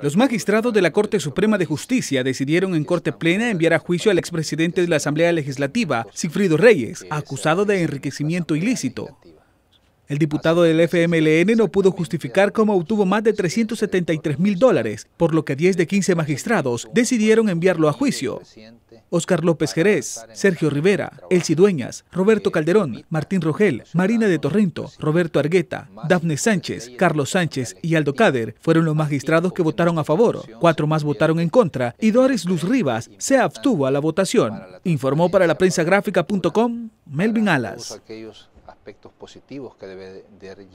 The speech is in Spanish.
Los magistrados de la Corte Suprema de Justicia decidieron en corte plena enviar a juicio al expresidente de la Asamblea Legislativa, Sigfrido Reyes, acusado de enriquecimiento ilícito. El diputado del FMLN no pudo justificar cómo obtuvo más de 373 mil dólares, por lo que 10 de 15 magistrados decidieron enviarlo a juicio. Oscar López Jerez, Sergio Rivera, Elsie Dueñas, Roberto Calderón, Martín Rogel, Marina de Torrento, Roberto Argueta, Dafne Sánchez, Carlos Sánchez y Aldo Cader fueron los magistrados que votaron a favor, cuatro más votaron en contra y Doris Luz Rivas se abstuvo a la votación. Informó para la prensa gráfica.com Melvin Alas aspectos positivos que debe de